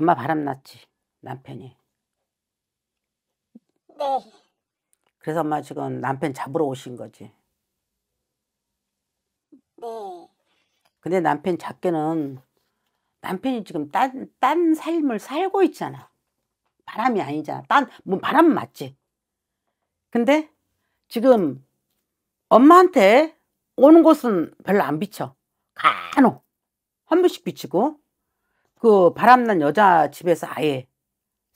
엄마 바람났지 남편이. 네. 그래서 엄마 지금 남편 잡으러 오신 거지. 네. 근데 남편 잡기는 남편이 지금 딴, 딴 삶을 살고 있잖아. 바람이 아니잖아. 딴, 뭐바람 맞지. 근데 지금 엄마한테 오는 곳은 별로 안 비쳐. 간혹. 한 번씩 비치고, 그 바람난 여자 집에서 아예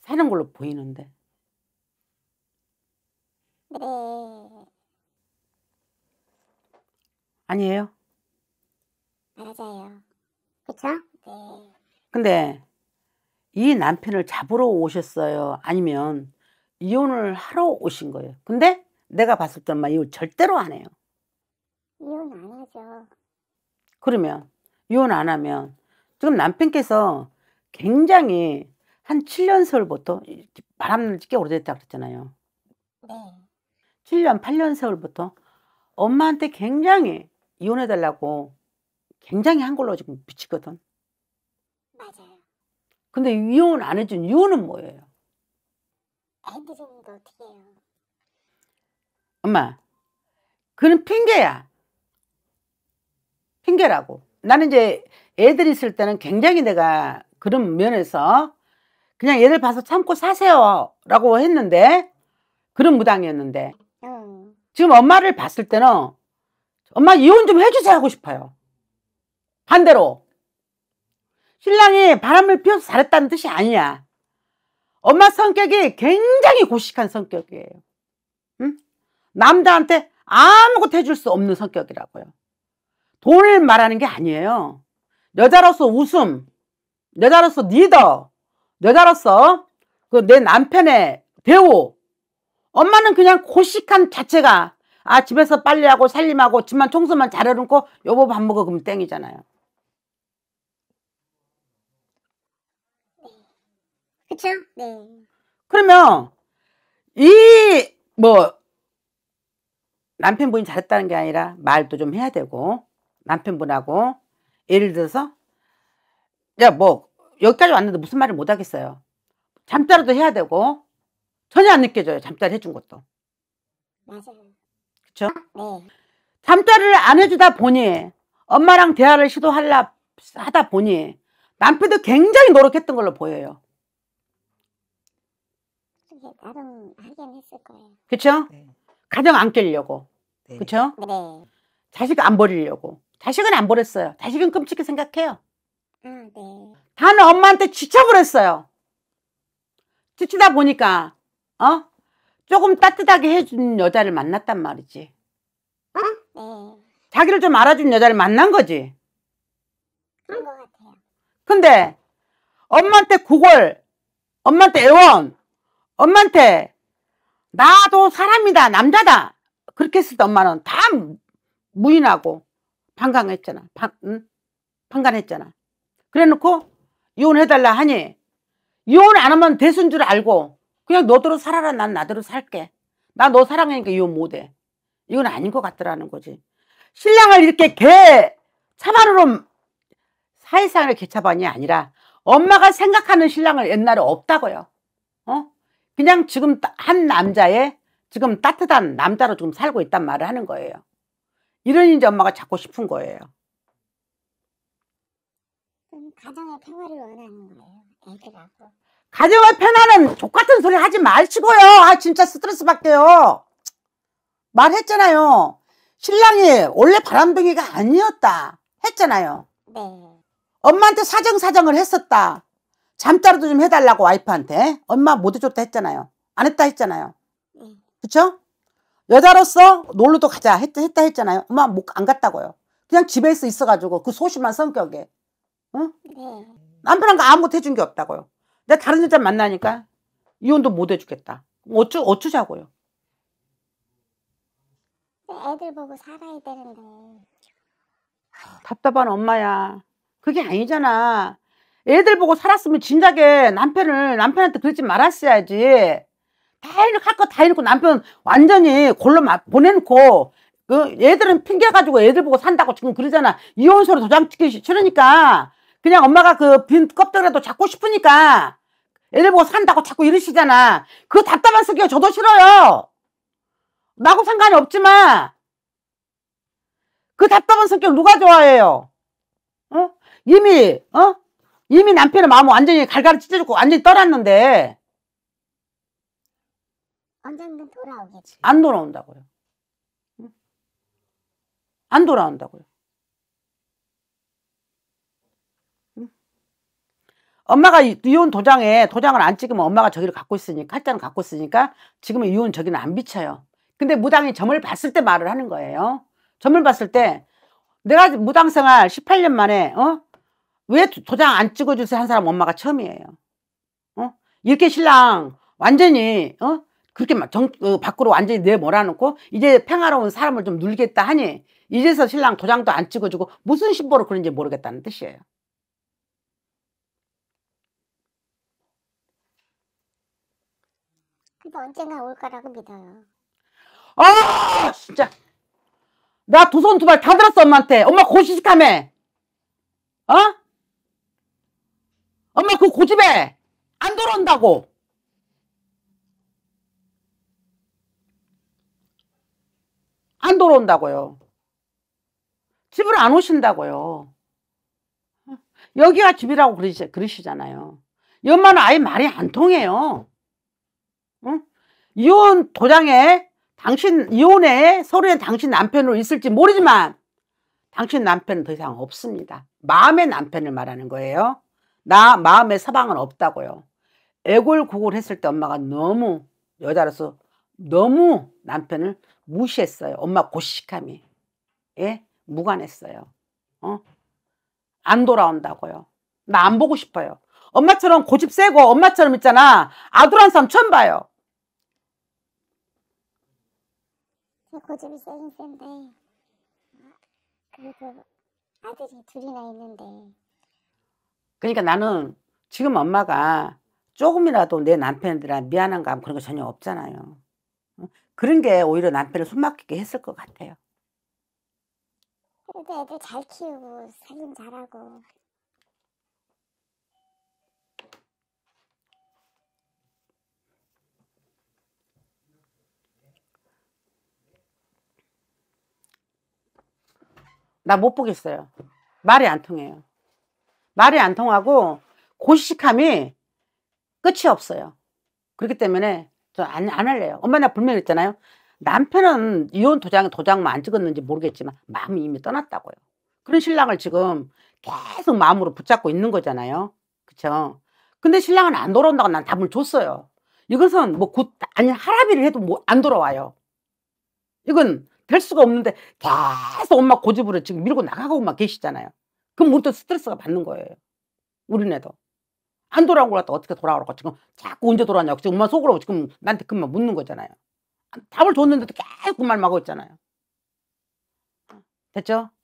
사는 걸로 보이는데. 아니에요? 맞아요. 그쵸? 네. 근데 이 남편을 잡으러 오셨어요? 아니면 이혼을 하러 오신 거예요? 근데 내가 봤을 때만 이혼 절대로 안 해요. 이혼 안 하죠. 그러면 이혼 안 하면 지금 남편께서 굉장히 한 7년 세월부터 바람 꽤 오래됐다 그랬잖아요. 네. 7년, 8년 세월부터 엄마한테 굉장히 이혼해달라고 굉장히 한 걸로 지금 미치거든. 맞아요. 근데 이혼 안 해준 이유는 뭐예요? 애기 주는데 어떻게 해요? 엄마, 그는 핑계야. 핑계라고. 나는 이제 애들 있을 때는 굉장히 내가 그런 면에서 그냥 얘들 봐서 참고 사세요 라고 했는데 그런 무당이었는데 지금 엄마를 봤을 때는 엄마 이혼 좀 해주세요 하고 싶어요 반대로 신랑이 바람을 피워서 잘했다는 뜻이 아니야 엄마 성격이 굉장히 고식한 성격이에요 응? 남자한테 아무것도 해줄 수 없는 성격이라고요 돈을 말하는 게 아니에요 여자로서 웃음, 여자로서 리더, 여자로서 그 내 남편의 배우. 엄마는 그냥 고식한 자체가 아 집에서 빨래하고 살림하고 집만 청소만 잘해놓고 여보 밥 먹어 그럼 땡이잖아요. 그쵸? 네. 그러면 이 뭐 남편분이 잘했다는 게 아니라 말도 좀 해야 되고 남편분하고 예를 들어서 야뭐 그러니까 여기까지 왔는데 무슨 말을 못 하겠어요. 잠자리도 해야 되고 전혀 안 느껴져요. 잠자리 해준 것도. 맞아요. 그쵸? 네. 잠자리를 안 해주다 보니 엄마랑 대화를 시도하려 하다 보니 남편도 굉장히 노력했던 걸로 보여요. 나름 하긴 했을 거예요. 그쵸? 네. 가정 안 깨려고. 네. 그쵸? 네. 자식 안 버리려고. 자식은 안 버렸어요. 자식은 끔찍히 생각해요. 음, 네. 단 엄마한테 지쳐버렸어요. 지치다 보니까 어? 조금 따뜻하게 해준 여자를 만났단 말이지. 어? 네. 자기를 좀 알아준 여자를 만난 거지. 그런 것 같아요. 근데 엄마한테 그걸 엄마한테 애원, 엄마한테 나도 사람이다, 남자다 그렇게 했을 때 엄마는 다 무인하고 방강했잖아. 방, 응? 방관했잖아. 그래 놓고 이혼해달라 하니 이혼 안 하면 대수줄 알고 그냥 너대로 살아라 난 나대로 살게. 나 너 사랑하니까 이혼 못해. 이건 아닌 것 같더라는 거지. 신랑을 이렇게 개 차반으로 사회상의 개차반이 아니라 엄마가 생각하는 신랑을 옛날에 없다고요. 어? 그냥 지금 한 남자의 지금 따뜻한 남자로 좀 살고 있단 말을 하는 거예요. 이런 이제 엄마가 잡고 싶은 거예요. 가정의 평화를 원하는 거예요. 애들하고. 가정의 편안은 족같은 소리 하지 마시고요. 아 진짜 스트레스 받게요. 말했잖아요. 신랑이 원래 바람둥이가 아니었다. 했잖아요. 네. 엄마한테 사정사정을 했었다. 잠자루도좀 해달라고 와이프한테. 엄마 못 해줬다 했잖아요. 안 했다 했잖아요. 네. 그쵸? 여자로서 놀러도 가자 했, 했다 했잖아요. 엄마 못, 안 갔다고요. 그냥 집에 있 있어가지고 그 소심한 성격에 응? 네. 남편한테 아무것 해준 게 없다고요. 내가 다른 여자 만나니까 이혼도 못 해주겠다. 어쩌, 어쩌자고요. 네, 애들 보고 살아야 되는데. 답답한 엄마야. 그게 아니잖아. 애들 보고 살았으면 진작에 남편을 남편한테 그러지 말았어야지. 다 해놓고 할거다 해놓고 남편 완전히 골로 막 보내놓고 그 애들은 핑계 가지고 애들 보고 산다고 지금 그러잖아 이혼서로 도장찍기 싫으니까 그냥 엄마가 그 빈 껍데기라도 잡고 싶으니까 애들 보고 산다고 자꾸 이러시잖아 그 답답한 쓰기가 저도 싫어요 나하고 상관이 없지만 그 답답한 성격 누가 좋아해요 어? 이미 어? 이미 남편의 마음 완전히 갈갈이 찢어지고 완전히 떠났는데 언젠간 돌아오겠지. 안 돌아온다고요. 응? 안 돌아온다고요. 응? 엄마가 이혼 도장에 도장을 안 찍으면 엄마가 저기를 갖고 있으니까 칼자는 갖고 있으니까 지금은 이혼 저기는 안 비쳐요. 근데 무당이 점을 봤을 때 말을 하는 거예요. 점을 봤을 때 내가 무당 생활 18년 만에 어? 왜 도장 안 찍어주세요 한 사람 엄마가 처음이에요. 어? 이렇게 신랑 완전히 어? 그렇게 막 정, 어, 밖으로 완전히 내몰아놓고 이제 평화로운 사람을 좀늘겠다 하니 이제서 신랑 도장도 안 찍어주고 무슨 신보로 그런지 모르겠다는 뜻이에요. 그래 언젠가 올 거라고 믿어요. 아 진짜 나 두 손 두 발 다 들었어 엄마한테 엄마 고시식함에 어? 엄마 그 고집에 안 돌아온다고 안 돌아온다고요. 집을안 오신다고요. 여기가 집이라고 그러시, 그러시잖아요. 연마는 아예 말이 안 통해요. 응? 이혼 도장에 당신 이혼에 서로의 당신 남편으로 있을지 모르지만 당신 남편은 더 이상 없습니다. 마음의 남편을 말하는 거예요. 나 마음의 서방은 없다고요. 애골구골했을 때 엄마가 너무 여자로서 너무 남편을 무시했어요. 엄마 고식함이. 예? 무관했어요. 어? 안 돌아온다고요. 나 안 보고 싶어요. 엄마처럼 고집 세고 엄마처럼 있잖아. 아들한 사람 처음 봐요. 고집이 세긴 센데 그래도 아들이 둘이나 있는데 그러니까 나는 지금 엄마가 조금이라도 내 남편들한테 미안한 감 그런 거 전혀 없잖아요. 그런 게 오히려 남편을 숨막히게 했을 것 같아요. 그래도 애들 잘 키우고 살림 잘하고 나 못 보겠어요. 말이 안 통해요. 말이 안 통하고 고시식함이 끝이 없어요. 그렇기 때문에 저 안, 안 할래요. 엄마 나 불면했잖아요. 남편은 이혼 도장, 도장만 안 찍었는지 모르겠지만 마음이 이미 떠났다고요. 그런 신랑을 지금 계속 마음으로 붙잡고 있는 거잖아요. 그쵸? 근데 신랑은 안 돌아온다고 난 답을 줬어요. 이것은 뭐 곧, 아니, 할아비를 해도 뭐 안 돌아와요. 이건 될 수가 없는데 계속 엄마 고집으로 지금 밀고 나가고만 계시잖아요. 그럼 우리도 스트레스가 받는 거예요. 우리네도. 안 돌아온 걸 갖다 어떻게 돌아오라고 지금 자꾸 언제 돌아왔냐고 지금 엄마 속으로 지금 나한테 그만 묻는 거잖아요. 답을 줬는데도 계속 그말 막고 있잖아요. 됐죠?